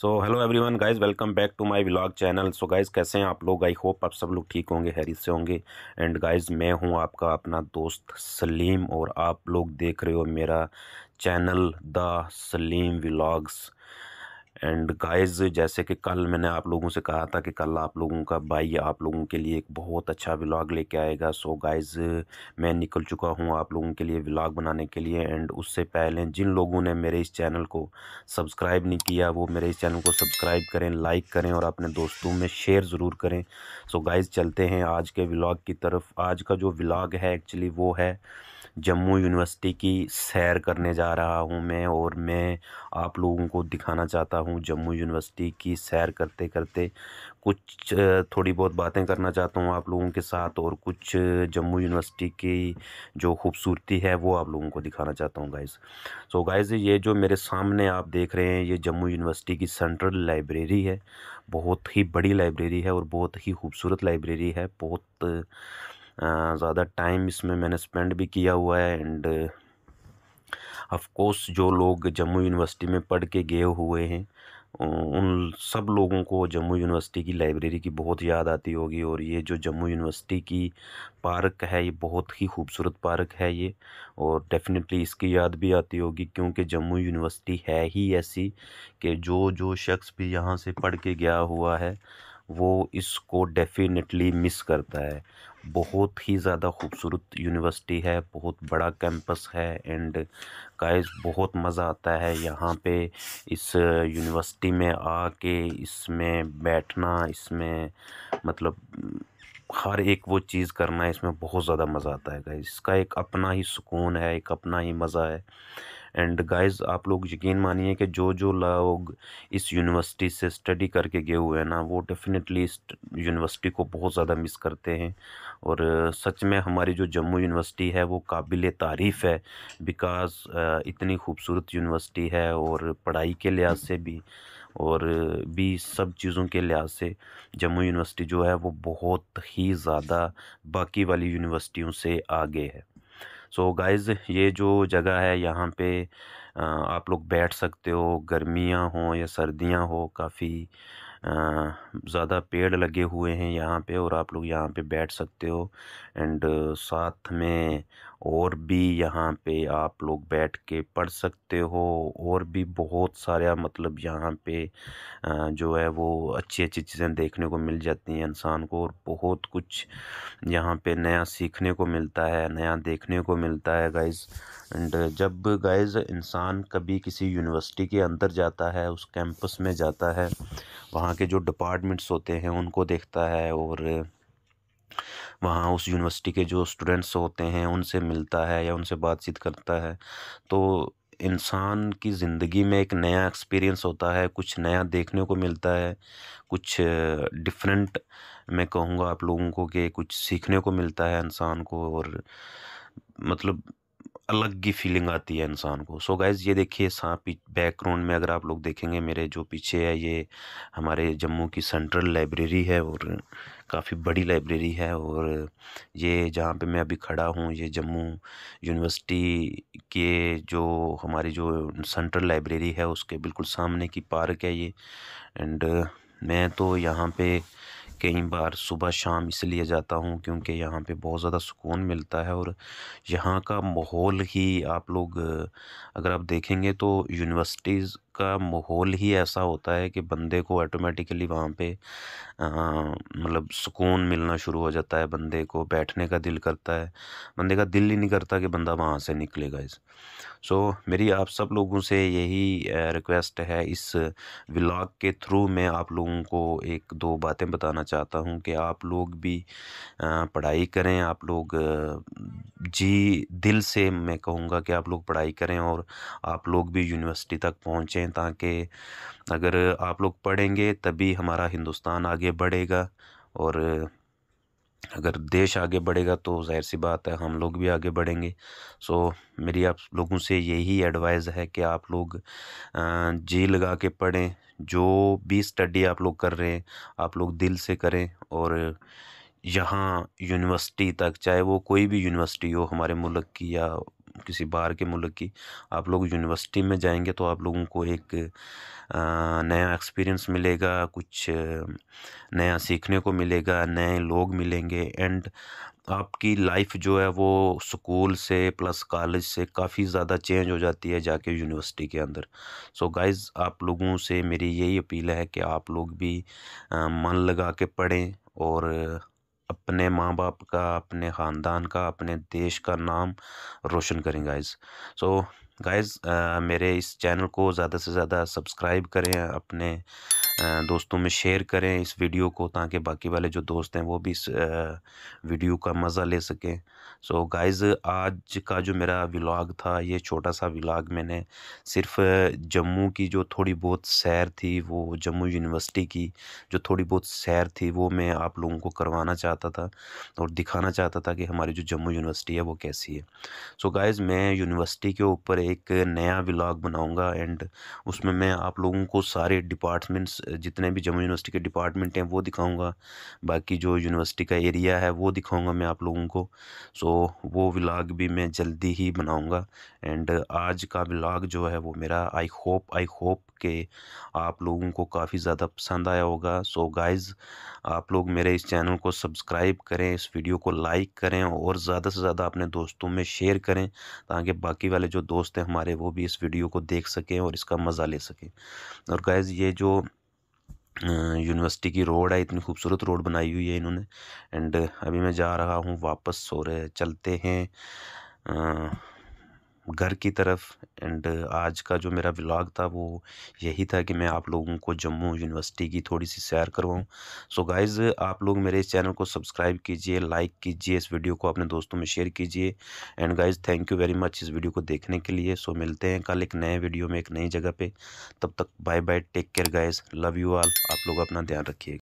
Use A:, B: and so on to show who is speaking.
A: so hello everyone guys welcome back to my vlog channel so guys कैसे हैं आप लोग आई होप आप सब लोग ठीक होंगे हैरी से होंगे एंड गाइस मैं हूं आपका अपना दोस्त सलीम और आप लोग देख रहे हो मेरा channel the Salim vlogs and guys जैसे कि कल मैंने आप लोगों से कहा था कि कल आप लोगों का भाई आप लोगों के लिए एक बहुत अच्छा व्लॉग लेके आएगा सो so गाइस मैं निकल चुका हूँ आप लोगों के लिए व्लॉग बनाने के लिए एंड उससे पहले जिन लोगों ने मेरे इस चैनल को सब्सक्राइब नहीं किया वो मेरे इस चैनल को सब्सक्राइब करें लाइक करें और अपने दोस्तों में शेयर ज़रूर करें सो so गाइज़ चलते हैं आज के व्लाग की तरफ आज का जो व्लाग है एक्चुअली वो है जम्मू यूनिवर्सिटी की सैर करने जा रहा हूँ मैं और मैं आप लोगों को दिखाना चाहता हूँ जम्मू यूनिवर्सिटी की सैर करते करते कुछ थोड़ी बहुत बातें करना चाहता हूँ आप लोगों के साथ और कुछ जम्मू यूनिवर्सिटी की जो खूबसूरती है वो आप लोगों को दिखाना चाहता हूँ गाइज़ सो गाइज़ ये जो मेरे सामने आप देख रहे हैं ये जम्मू यूनिवर्सिटी की सेंट्रल लाइब्रेरी है बहुत ही बड़ी लाइब्रेरी है और बहुत ही खूबसूरत लाइब्रेरी है बहुत ज़्यादा टाइम इसमें मैंने स्पेंड भी किया हुआ है एंड कोर्स जो लोग जम्मू यूनिवर्सिटी में पढ़ के गए हुए हैं उन सब लोगों को जम्मू यूनिवर्सिटी की लाइब्रेरी की बहुत याद आती होगी और ये जो जम्मू यूनिवर्सिटी की पार्क है ये बहुत ही खूबसूरत पार्क है ये और डेफिनेटली इसकी याद भी आती होगी क्योंकि जम्मू यूनिवर्सिटी है ही ऐसी कि जो जो शख्स भी यहाँ से पढ़ के गया हुआ है वो इसको डेफिनेटली मिस करता है बहुत ही ज़्यादा खूबसूरत यूनिवर्सिटी है बहुत बड़ा कैंपस है एंड गाइस बहुत मज़ा आता है यहाँ पे इस यूनिवर्सिटी में आके इसमें बैठना इसमें मतलब हर एक वो चीज़ करना इसमें बहुत ज़्यादा मज़ा आता है गाइस इसका एक अपना ही सुकून है एक अपना ही मज़ा है एंड गाइस आप लोग यकीन मानिए कि जो जो लोग इस यूनिवर्सिटी से स्टडी करके गए हुए हैं ना वो डेफिनेटली इस यूनिवर्सिटी को बहुत ज़्यादा मिस करते हैं और सच में हमारी जो जम्मू यूनिवर्सिटी है वो काबिल तारीफ़ है बिकॉज़ इतनी खूबसूरत यूनिवर्सिटी है और पढ़ाई के लिहाज से भी और भी सब चीज़ों के लिहाज से जम्मू यूनिवर्सिटी जो है वो बहुत ही ज़्यादा बाकी वाली यूनिवर्सिटियों से आगे है सो so गाइज़ ये जो जगह है यहाँ पे आप लोग बैठ सकते हो गर्मियाँ हो या सर्दियाँ हो काफ़ी ज़्यादा पेड़ लगे हुए हैं यहाँ पे और आप लोग यहाँ पे बैठ सकते हो एंड साथ में और भी यहाँ पे आप लोग बैठ के पढ़ सकते हो और भी बहुत सारे मतलब यहाँ पे जो है वो अच्छी अच्छी चीज़ें देखने को मिल जाती हैं इंसान को और बहुत कुछ यहाँ पे नया सीखने को मिलता है नया देखने को मिलता है गाइज़ एंड जब गाइज़ इंसान कभी किसी यूनिवर्सिटी के अंदर जाता है उस कैंपस में जाता है वहाँ वहाँ के जो डिपार्टमेंट्स होते हैं उनको देखता है और वहाँ उस यूनिवर्सिटी के जो स्टूडेंट्स होते हैं उनसे मिलता है या उनसे बातचीत करता है तो इंसान की ज़िंदगी में एक नया एक्सपीरियंस होता है कुछ नया देखने को मिलता है कुछ डिफरेंट मैं कहूँगा आप लोगों को कि कुछ सीखने को मिलता है इंसान को और मतलब अलग ही फीलिंग आती है इंसान को सो so गाइज ये देखिए सांप बैकग्राउंड में अगर आप लोग देखेंगे मेरे जो पीछे है ये हमारे जम्मू की सेंट्रल लाइब्रेरी है और काफ़ी बड़ी लाइब्रेरी है और ये जहाँ पे मैं अभी खड़ा हूँ ये जम्मू यूनिवर्सिटी के जो हमारी जो सेंट्रल लाइब्रेरी है उसके बिल्कुल सामने की पार्क है ये एंड मैं तो यहाँ पर कई बार सुबह शाम इसलिए जाता हूँ क्योंकि यहाँ पे बहुत ज़्यादा सुकून मिलता है और यहाँ का माहौल ही आप लोग अगर आप देखेंगे तो यूनिवर्सिटीज़ का माहौल ही ऐसा होता है कि बंदे को ऑटोमेटिकली वहाँ पे मतलब सुकून मिलना शुरू हो जाता है बंदे को बैठने का दिल करता है बंदे का दिल ही नहीं करता कि बंदा वहाँ से निकलेगा इस सो so, मेरी आप सब लोगों से यही रिक्वेस्ट है इस व्लॉग के थ्रू मैं आप लोगों को एक दो बातें बताना चाहता हूँ कि आप लोग भी पढ़ाई करें आप लोग जी दिल से मैं कहूँगा कि आप लोग पढ़ाई करें और आप लोग भी यूनिवर्सिटी तक पहुँचें करें ताकि अगर आप लोग पढ़ेंगे तभी हमारा हिंदुस्तान आगे बढ़ेगा और अगर देश आगे बढ़ेगा तो जाहिर सी बात है हम लोग भी आगे बढ़ेंगे सो मेरी आप लोगों से यही एडवाइस है कि आप लोग जी लगा के पढ़ें जो भी स्टडी आप लोग कर रहे हैं आप लोग दिल से करें और यहाँ यूनिवर्सिटी तक चाहे वो कोई भी यूनिवर्सिटी हो हमारे मुल्क की या किसी बाहर के मुल्क की आप लोग यूनिवर्सिटी में जाएंगे तो आप लोगों को एक नया एक्सपीरियंस मिलेगा कुछ नया सीखने को मिलेगा नए लोग मिलेंगे एंड आपकी लाइफ जो है वो स्कूल से प्लस कॉलेज से काफ़ी ज़्यादा चेंज हो जाती है जाके यूनिवर्सिटी के अंदर सो so गाइस आप लोगों से मेरी यही अपील है कि आप लोग भी मन लगा के पढ़ें और अपने माँ बाप का अपने ख़ानदान का अपने देश का नाम रोशन करें गाइज़ सो गाइज़ मेरे इस चैनल को ज़्यादा से ज़्यादा सब्सक्राइब करें अपने दोस्तों में शेयर करें इस वीडियो को ताकि बाकी वाले जो दोस्त हैं वो भी इस वीडियो का मज़ा ले सकें सो so गाइस आज का जो मेरा व्लॉग था ये छोटा सा व्लॉग मैंने सिर्फ जम्मू की जो थोड़ी बहुत सैर थी वो जम्मू यूनिवर्सिटी की जो थोड़ी बहुत सैर थी वो मैं आप लोगों को करवाना चाहता था और दिखाना चाहता था कि हमारी जो जम्मू यूनिवर्सिटी है वो कैसी है सो so गाइज़ मैं यूनिवर्सिटी के ऊपर एक नया व्लाग बनाऊँगा एंड उसमें मैं आप लोगों को सारे डिपार्टमेंट्स जितने भी जम्मू यूनिवर्सिटी के डिपार्टमेंट हैं वो दिखाऊंगा बाकी जो यूनिवर्सिटी का एरिया है वो दिखाऊंगा मैं आप लोगों को सो so, वो व्लाग भी मैं जल्दी ही बनाऊंगा एंड आज का व्लाग जो है वो मेरा आई होप आई होप के आप लोगों को काफ़ी ज़्यादा पसंद आया होगा सो so, गाइज़ आप लोग मेरे इस चैनल को सब्सक्राइब करें इस वीडियो को लाइक करें और ज़्यादा से ज़्यादा अपने दोस्तों में शेयर करें ताकि बाकी वाले जो दोस्त हैं हमारे वो भी इस वीडियो को देख सकें और इसका मज़ा ले सकें और गाइज़ ये जो यूनिवर्सिटी की रोड है इतनी खूबसूरत रोड बनाई हुई है इन्होंने एंड अभी मैं जा रहा हूँ वापस रहे चलते हैं घर की तरफ एंड आज का जो मेरा व्लॉग था वो यही था कि मैं आप लोगों को जम्मू यूनिवर्सिटी की थोड़ी सी सैर करवाऊँ सो गाइज़ आप लोग मेरे इस चैनल को सब्सक्राइब कीजिए लाइक कीजिए इस वीडियो को अपने दोस्तों में शेयर कीजिए and guys thank you very much इस वीडियो को देखने के लिए सो so, मिलते हैं कल एक नए वीडियो में एक नई जगह पर तब तक bye bye take care guys love you all आप लोग अपना ध्यान रखिएगा